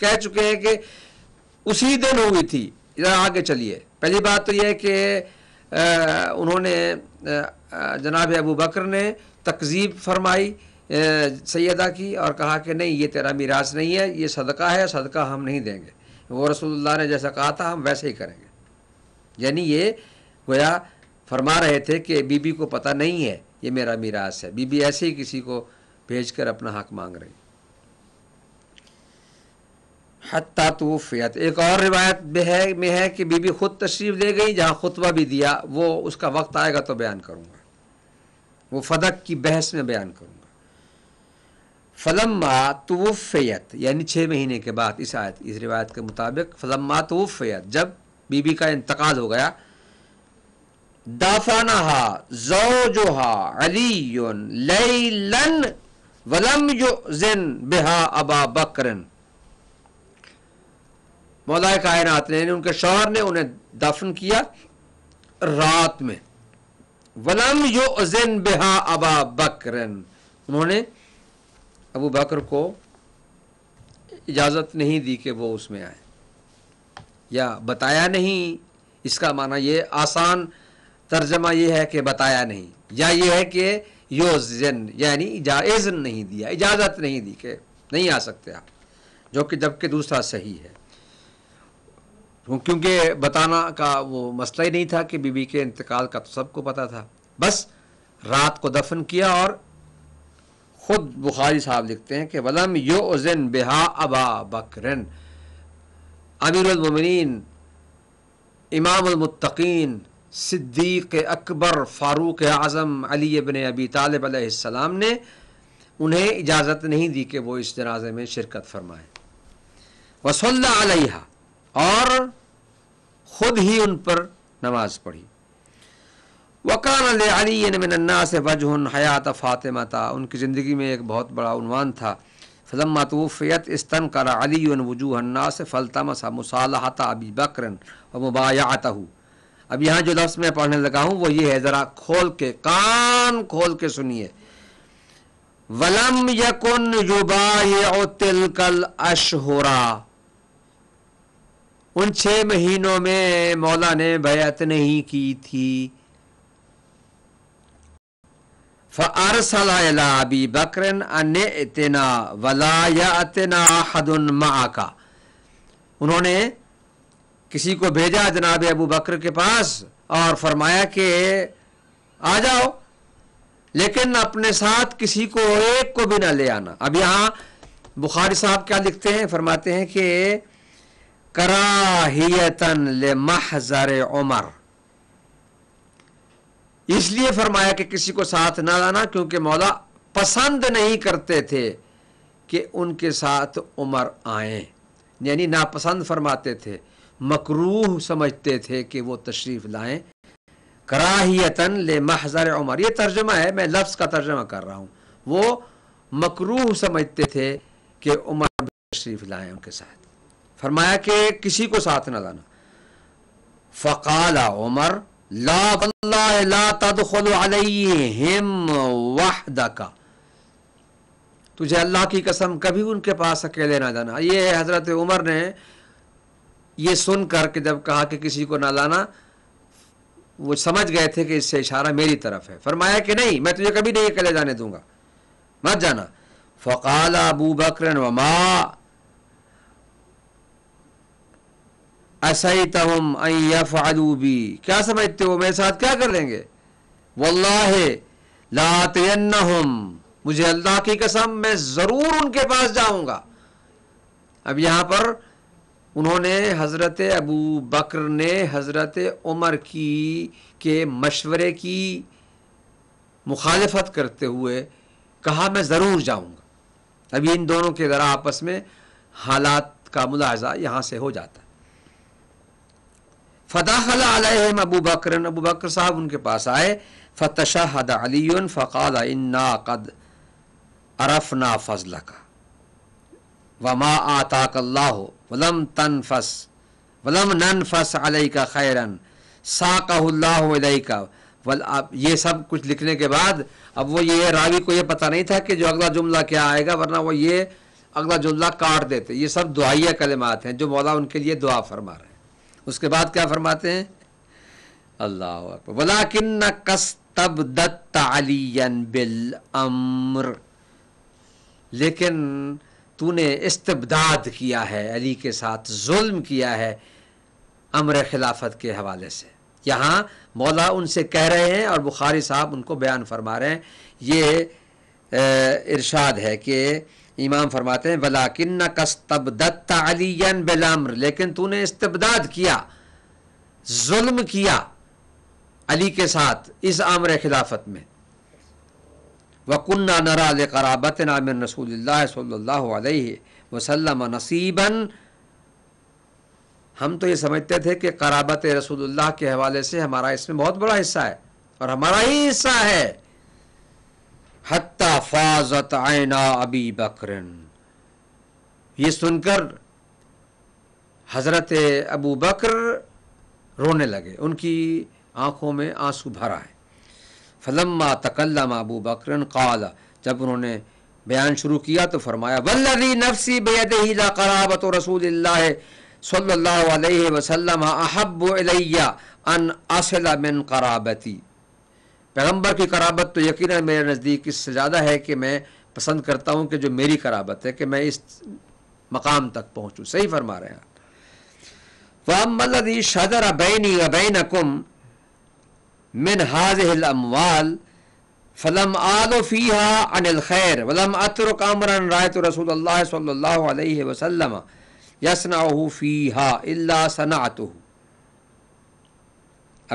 कह चुके हैं कि उसी दिन हुई थी इधर आगे चलिए पहली बात तो यह कि उन्होंने जनाब अबू बकर ने तकजीब फरमाई सैदा की और कहा कि नहीं ये तेरा मीराज नहीं है ये सदका है सदका हम नहीं देंगे वो रसूलुल्लाह ने जैसा कहा था हम वैसे ही करेंगे यानी ये गोया फरमा रहे थे कि बीबी को पता नहीं है ये मेरा मीराज है बीबी ऐसे ही किसी को भेजकर अपना हक मांग रही हती तूफ़ियत एक और रिवायत है में है कि बीबी ख़ुद तशरीफ़ ले गई जहाँ खुतबा भी दिया वो उसका वक्त आएगा तो बयान करूँगा वो फदक की बहस में बयान करूँगा फलम्मा तोफ़ैत यानी छः महीने के बाद इस आयत इस रिवायत के मुताबिक फलम्मा तोफ़ैत जब बीबी का इंतकाल हो गया दाफाना जोहा अली वलम जो जिन बेहा अबा बकरन मौलाए कायनात ने उनके शोहर ने उन्हें दफन किया रात में वलम यो उजिन बेहा अबा बकरन उन्होंने अबू बकर को इजाज़त नहीं दी कि वो उसमें आए या बताया नहीं इसका माना ये आसान तर्जमा ये है कि बताया नहीं या ये है कि योजन यानी इजाज़न नहीं दिया इजाज़त नहीं दी कि नहीं आ सकते आप जो कि जबकि दूसरा सही है क्योंकि बताना का वो मसला ही नहीं था कि बीबी के इंतकाल का तो सबको पता था बस रात को दफन किया और खुद बुखारी साहब लिखते हैं कि वलम यो उजन बेहा अबा बकरन अमीरमिन इमामतकीन सिद्दीक अकबर फ़ारूक आज़म अली बन अबी तालब ने उन्हें इजाज़त नहीं दी कि वो इस जनाजे में शिरकत फरमाएँ वसल्ला और खुद ही उन पर नमाज पढ़ी वकान अली से वजहन हयात फ़ातिमा था उनकी ज़िंदगी में एक बहुत बड़ा उनवान था फलम तूफ़ियत स्तन करा अली वजूहन्ना से फ़लतमसा मुसालहता अबी बकरन व मुबायाता अब यहाँ जो लफ्स मैं पढ़ने लगा हूँ वो ये है ज़रा खोल के कान खोल के सुनिए वलम यकुन युबा तिलकल अशहरा उन छः महीनों में मौला ने बैत नहीं की थी फ़ारसला अबी बकरन अन इतना वला या अतना उन्होंने किसी को भेजा जनाब अबू बकर के पास और फरमाया कि आ जाओ लेकिन अपने साथ किसी को एक को भी ना ले आना अब यहाँ बुखारी साहब क्या लिखते हैं फरमाते हैं कि कराहियतन ले महजर उमर इसलिए फरमाया कि किसी को साथ ना लाना क्योंकि मौला पसंद नहीं करते थे कि उनके साथ उमर आए यानी नापसंद फरमाते थे मकरूह समझते थे कि वो तशरीफ़ लाएं कराहियतन ले महजर उमर ये तर्जमा है मैं लफ्ज़ का तर्जमा कर रहा हूँ वो मकरूह समझते थे कि उमर तशरीफ़ लाएं उनके साथ फरमाया कि किसी को साथ ना लाना फ़काला उमर ला का तुझे अल्लाह की कसम कभी उनके पास अकेले ना जाना ये हज़रत उमर ने ये सुन कर के जब कहा कि किसी को ना लाना वो समझ गए थे कि इससे इशारा मेरी तरफ है फरमाया कि नहीं मैं तुझे कभी नहीं अकेले जाने दूंगा मत जाना फ़काल अबू बकर असई असैतहम भी क्या समझते हो मेरे साथ क्या कर लेंगे वल्लाह हम मुझे अल्लाह की कसम मैं ज़रूर उनके पास जाऊंगा अब यहाँ पर उन्होंने हज़रत अबू बकर ने हज़रत उमर की के मशवरे की मुखालफत करते हुए कहा मैं ज़रूर जाऊंगा अभी इन दोनों के ज़रा आपस में हालात का मुलाजा यहाँ से हो जाता है फ़दाखल अलहम अबू बकर अबू बकर साहब उनके पास आए फ़तशाहद अली फ़ाल इन्ना अरफ ना फजल का वमा आताकल्ला वलम तनफस वलम ननफस अलई का खैरन साकल्लाई का वल आप ये सब कुछ लिखने के बाद अब वो ये रावी को ये पता नहीं था कि जो अगला जुमला क्या आएगा वरना वो ये अगला जुमला काट देते ये सब दुआया कलमात हैं जो मौला उनके लिए दुआ फरमा रहे हैं उसके बाद क्या फरमाते हैं अल्लाह वला किन्न कस्तब दत्तालियन बिल अम्र लेकिन तूने इस्तबदाद किया है अली के साथ जुल्म किया है अमर खिलाफत के हवाले से यहाँ मौला उनसे कह रहे हैं और बुखारी साहब उनको बयान फरमा रहे हैं ये इरशाद है कि इमाम फरमाते हैं वलाकिन कस्तबदत्त अलीन बेलाम्र लेकिन तूने इस्तबदाद किया जुल्म किया अली के साथ इस आमर खिलाफत में वकुन्ना नरा कराबत नाम रसूल सल्ला वसलम नसीबन हम तो ये समझते थे कि कराबत रसूल के हवाले से हमारा इसमें बहुत बड़ा हिस्सा है और हमारा ही हिस्सा है फाजत आयना अबी बकरन ये सुनकर हज़रत अबू बकर रोने लगे उनकी आंखों में आंसू भरा है फलम्मा तकल्लम अबू बकरन काला जब उन्होंने बयान शुरू किया तो फरमाया वल्लरी नफसी बेद कराबत रसूल सल्ला वसलम अहब अन असला मिन कराबती पैगम्बर की कराबत तो यकीन मेरे नज़दीक इससे ज़्यादा है कि मैं पसंद करता हूँ कि जो मेरी कराबत है कि मैं इस मकाम तक पहुँचूँ सही फरमा रहे हैं वमदी शदर अबैनी अबैन कुम मिन हाज हिल अमवाल फलम आलो फ़ीहा अनिल खैर वलम अतर कामरन रायत रसूल अल्लाह सल्लल्लाहु अलैहि फ़ीहा इल्ला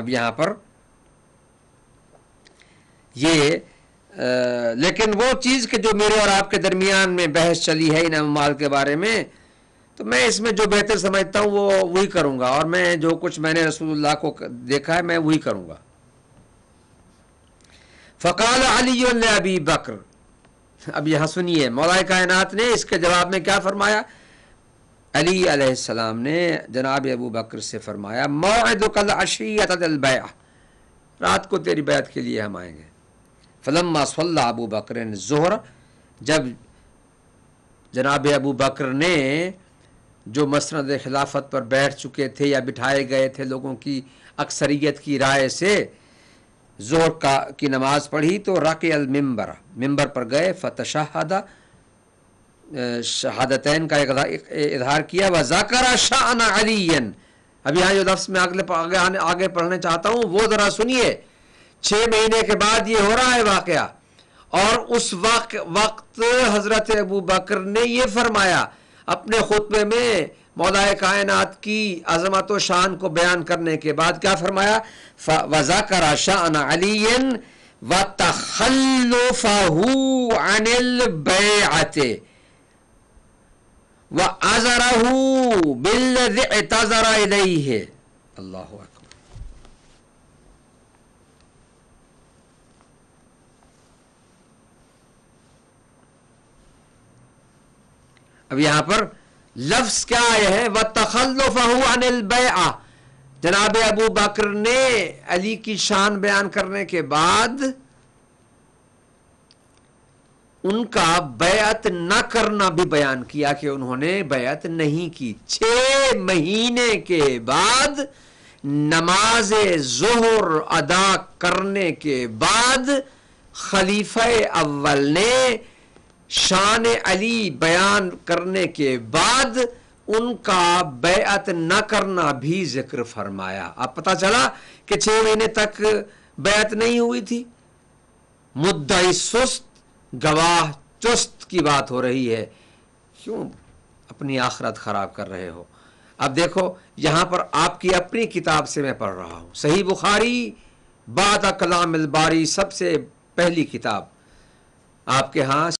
अब यहाँ पर ये आ, लेकिन वो चीज़ के जो मेरे और आपके दरमियान में बहस चली है इन अमाल के बारे में तो मैं इसमें जो बेहतर समझता हूँ वो वही करूँगा और मैं जो कुछ मैंने रसूलुल्लाह को देखा है मैं वही करूँगा फ़काल अली अबी बकर अब यहाँ सुनिए मौलाए कायनात ने इसके जवाब में क्या फरमाया अली अलैहिस्सलाम ने जनाब अबू बकर से फरमाया मौदल अशी रात को तेरी बैत के लिए हम आएंगे फ़लम्मा सल्ला अबू बकर ज़ोहर जब जनाब अबू बकर ने जो मसरद खिलाफत पर बैठ चुके थे या बिठाए गए थे लोगों की अक्सरियत की राय से जोर का की नमाज़ पढ़ी तो रक़ अलम्बर मम्बर पर गए फ़तशहदा शहादतैन का इजहार किया व जाकर शाह अभी अब यहाँ जो लफ्स में आगे आगे, आगे पढ़ने चाहता हूँ वो ज़रा सुनिए छः महीने के बाद ये हो रहा है वाक़ और उस वक वक्त हज़रत अबू बकर ने ये फरमाया अपने खुतबे में मौलाए कायनात की अजमत व शान को बयान करने के बाद क्या फरमाया वज़ा करा शान अली व तखल्लुफ़ाहू अनिल बैआते व अज़रहू बिल तज़रा है अल्लाह अब यहां पर लफ्स क्या आए हैं वह तखल्लुफा जनाब अबू बकर ने अली की शान बयान करने के बाद उनका बैत न करना भी बयान किया कि उन्होंने बैत नहीं की छह महीने के बाद नमाज जोहर अदा करने के बाद खलीफा अव्वल ने शान अली बयान करने के बाद उनका बेअत न करना भी जिक्र फरमाया अब पता चला कि छह महीने तक बेअत नहीं हुई थी मुद्दा सुस्त गवाह चुस्त की बात हो रही है क्यों अपनी आखरत ख़राब कर रहे हो अब देखो यहां पर आपकी अपनी किताब से मैं पढ़ रहा हूँ सही बुखारी बाद कलाम बारी सबसे पहली किताब आपके यहाँ